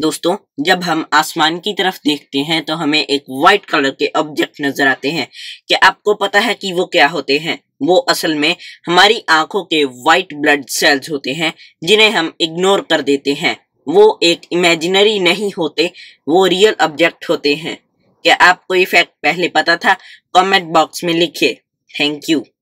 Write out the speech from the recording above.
दोस्तों जब हम आसमान की तरफ देखते हैं तो हमें एक वाइट कलर के ऑब्जेक्ट नजर आते हैं क्या आपको पता है कि वो क्या होते हैं वो असल में हमारी आंखों के वाइट ब्लड सेल्स होते हैं जिन्हें हम इग्नोर कर देते हैं वो एक इमेजिनरी नहीं होते वो रियल ऑब्जेक्ट होते हैं क्या आपको ये फैक्ट पहले पता था कमेंट बॉक्स में लिखिए थैंक यू